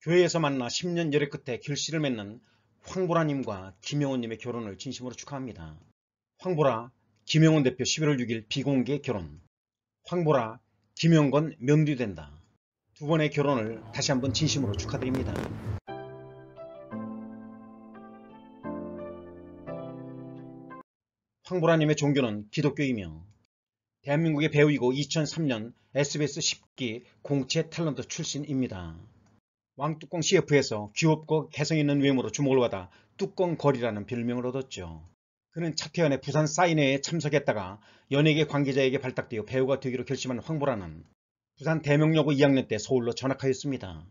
교회에서 만나 10년 열애 끝에 결실을 맺는 황보라님과 김영훈님의 결혼을 진심으로 축하합니다. 황보라, 김영훈 대표 11월 6일 비공개 결혼 황보라, 김영건 명류된다두 번의 결혼을 다시 한번 진심으로 축하드립니다. 황보라님의 종교는 기독교이며 대한민국의 배우이고 2003년 SBS 10기 공채 탤런트 출신입니다. 왕뚜껑 CF에서 귀엽고 개성있는 외모로 주목을 받아 뚜껑거리라는 별명을 얻었죠. 그는 차태현의 부산 사인회에 참석했다가 연예계 관계자에게 발탁되어 배우가 되기로 결심한 황보라는 부산 대명여고 2학년 때 서울로 전학하였습니다.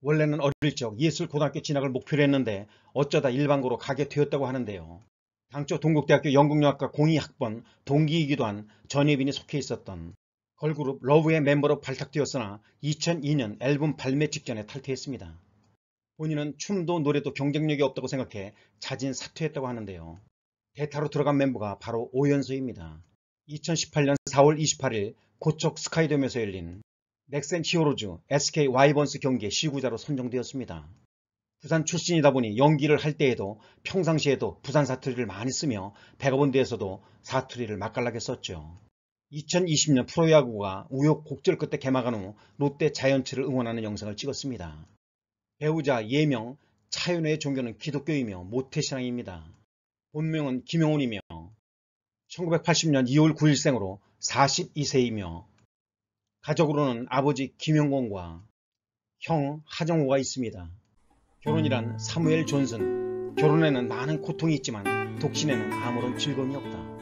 원래는 어릴 적 예술고등학교 진학을 목표로 했는데 어쩌다 일반고로 가게 되었다고 하는데요. 당초 동국대학교 연극영학과공2학번 동기이기도 한 전예빈이 속해 있었던 걸그룹 러브의 멤버로 발탁되었으나 2002년 앨범 발매 직전에 탈퇴했습니다. 본인은 춤도 노래도 경쟁력이 없다고 생각해 자진 사퇴했다고 하는데요. 대타로 들어간 멤버가 바로 오연수입니다. 2018년 4월 28일 고척 스카이돔에서 열린 넥센 히어로즈 SK 와이번스 경기의 시구자로 선정되었습니다. 부산 출신이다 보니 연기를 할 때에도 평상시에도 부산 사투리를 많이 쓰며 백업원대에서도 사투리를 맛깔나게 썼죠. 2020년 프로야구가 우여곡절 끝에 개막한 후 롯데 자연체를 응원하는 영상을 찍었습니다. 배우자 예명 차윤호의 종교는 기독교이며 모태신앙입니다. 본명은 김영훈이며 1980년 2월 9일생으로 42세이며 가족으로는 아버지 김영곤과 형하정우가 있습니다. 결혼이란 사무엘 존슨, 결혼에는 많은 고통이 있지만 독신에는 아무런 즐거움이 없다.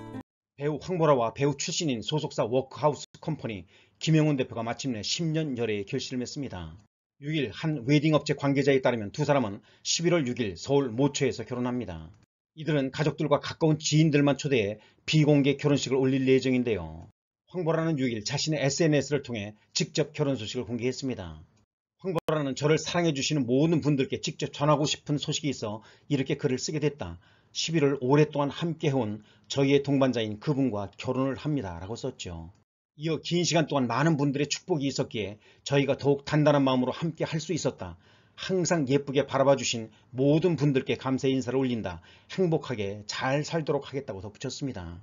배우 황보라와 배우 출신인 소속사 워크하우스 컴퍼니 김영훈 대표가 마침내 10년 열애에 결실을 맺습니다. 6일 한 웨딩업체 관계자에 따르면 두 사람은 11월 6일 서울 모처에서 결혼합니다. 이들은 가족들과 가까운 지인들만 초대해 비공개 결혼식을 올릴 예정인데요. 황보라는 6일 자신의 SNS를 통해 직접 결혼 소식을 공개했습니다. 황보라는 저를 사랑해주시는 모든 분들께 직접 전하고 싶은 소식이 있어 이렇게 글을 쓰게 됐다. 11월 오랫동안 함께해온 저희의 동반자인 그분과 결혼을 합니다. 라고 썼죠. 이어 긴 시간 동안 많은 분들의 축복이 있었기에 저희가 더욱 단단한 마음으로 함께 할 수 있었다. 항상 예쁘게 바라봐 주신 모든 분들께 감사의 인사를 올린다. 행복하게 잘 살도록 하겠다고 덧붙였습니다.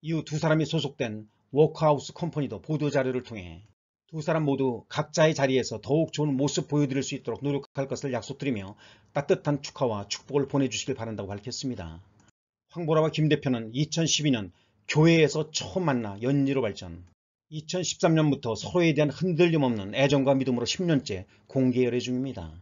이후 두 사람이 소속된 워크하우스 컴퍼니도 보도자료를 통해 두 사람 모두 각자의 자리에서 더욱 좋은 모습 보여드릴 수 있도록 노력할 것을 약속드리며 따뜻한 축하와 축복을 보내주시길 바란다고 밝혔습니다. 황보라와 김 대표는 2012년 교회에서 처음 만나 연리로 발전 2013년부터 서로에 대한 흔들림 없는 애정과 믿음으로 10년째 공개 열애 중입니다.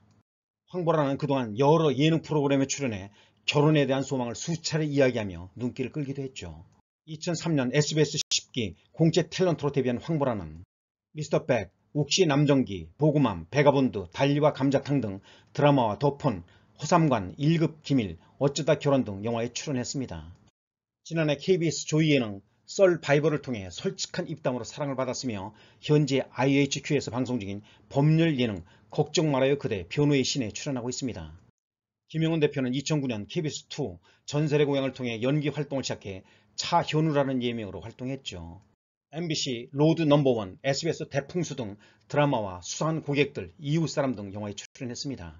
황보라는 그동안 여러 예능 프로그램에 출연해 결혼에 대한 소망을 수차례 이야기하며 눈길을 끌기도 했죠. 2003년 SBS 10기 공채 탤런트로 데뷔한 황보라는 미스터백, 욱시 남정기, 보구맘, 배가본드 달리와 감자탕 등 드라마와 도폰, 호삼관, 1급 기밀, 어쩌다 결혼 등 영화에 출연했습니다. 지난해 KBS 조이 예능 썰 바이버를 통해 솔직한 입담으로 사랑을 받았으며 현재 IHQ에서 방송 중인 법률 예능 걱정 말아요 그대 변호의 신에 출연하고 있습니다. 김영훈 대표는 2009년 KBS2 전설의 공향을 통해 연기 활동을 시작해 차현우라는 예명으로 활동했죠. MBC 로드 넘버원, SBS 대풍수 등 드라마와 수상한 고객들, 이웃 사람 등 영화에 출연했습니다.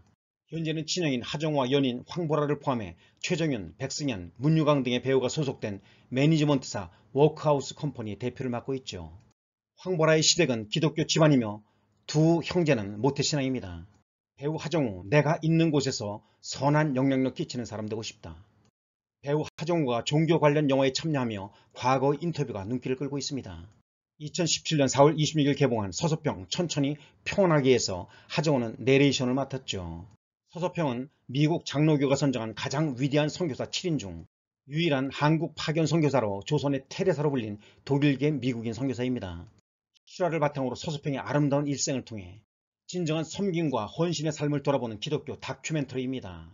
현재는 친형인 하정우와 연인 황보라를 포함해 최정윤, 백승현, 문유강 등의 배우가 소속된 매니지먼트사 워크하우스 컴퍼니의 대표를 맡고 있죠. 황보라의 시댁은 기독교 집안이며 두 형제는 모태신앙입니다. 배우 하정우, 내가 있는 곳에서 선한 영향력 끼치는 사람 되고 싶다. 배우 하정우가 종교 관련 영화에 참여하며 과거 인터뷰가 눈길을 끌고 있습니다. 2017년 4월 26일 개봉한 서서평 천천히 평온하게에서 하정우는 내레이션을 맡았죠. 서서평은 미국 장로교가 선정한 가장 위대한 선교사 7인 중 유일한 한국 파견 선교사로 조선의 테레사로 불린 독일계 미국인 선교사입니다. 실화를 바탕으로 서서평의 아름다운 일생을 통해 진정한 섬김과 헌신의 삶을 돌아보는 기독교 다큐멘터리입니다.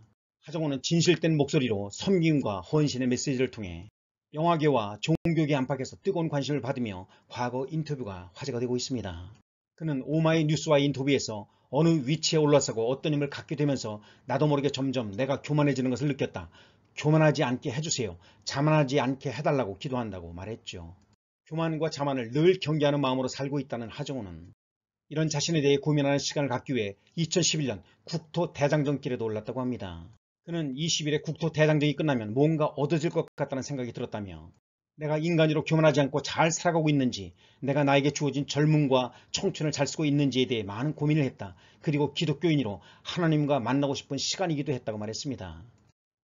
하정우는 진실된 목소리로 섬김과 헌신의 메시지를 통해 영화계와 종교계 안팎에서 뜨거운 관심을 받으며 과거 인터뷰가 화제가 되고 있습니다. 그는 오마이 뉴스와 인터뷰에서 어느 위치에 올라서고 어떤 힘을 갖게 되면서 나도 모르게 점점 내가 교만해지는 것을 느꼈다. 교만하지 않게 해주세요. 자만하지 않게 해달라고 기도한다고 말했죠. 교만과 자만을 늘 경계하는 마음으로 살고 있다는 하정우는 이런 자신에 대해 고민하는 시간을 갖기 위해 2011년 국토 대장정길에도 올랐다고 합니다. 그는 20일에 국토 대장정이 끝나면 뭔가 얻어질 것 같다는 생각이 들었다며 내가 인간으로 교만하지 않고 잘 살아가고 있는지 내가 나에게 주어진 젊음과 청춘을 잘 쓰고 있는지에 대해 많은 고민을 했다. 그리고 기독교인으로 하나님과 만나고 싶은 시간이기도 했다고 말했습니다.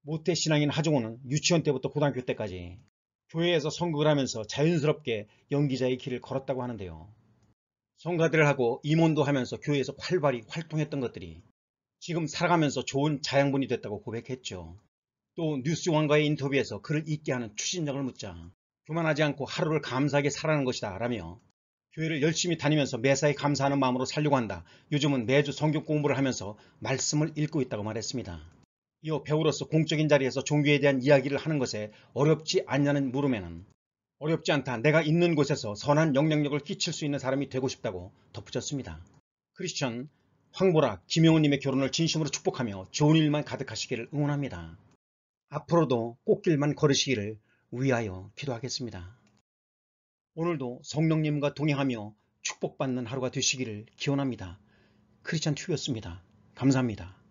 모태 신앙인 하정호는 유치원 때부터 고등학교 때까지 교회에서 선극을 하면서 자연스럽게 연기자의 길을 걸었다고 하는데요. 성가대를 하고 임원도 하면서 교회에서 활발히 활동했던 것들이 지금 살아가면서 좋은 자양분이 됐다고 고백했죠. 또 뉴스왕과의 인터뷰에서 그를 잊게 하는 추진력을 묻자 교만하지 않고 하루를 감사하게 살아가는 것이다 라며 교회를 열심히 다니면서 매사에 감사하는 마음으로 살려고 한다. 요즘은 매주 성경 공부를 하면서 말씀을 읽고 있다고 말했습니다. 이어 배우로서 공적인 자리에서 종교에 대한 이야기를 하는 것에 어렵지 않냐는 물음에는 어렵지 않다. 내가 있는 곳에서 선한 영향력을 끼칠 수 있는 사람이 되고 싶다고 덧붙였습니다. 크리스천 황보라, 김영훈님의 결혼을 진심으로 축복하며 좋은 일만 가득하시기를 응원합니다. 앞으로도 꽃길만 걸으시기를 위하여 기도하겠습니다. 오늘도 성령님과 동행하며 축복받는 하루가 되시기를 기원합니다. 크리스찬 튜브였습니다. 감사합니다.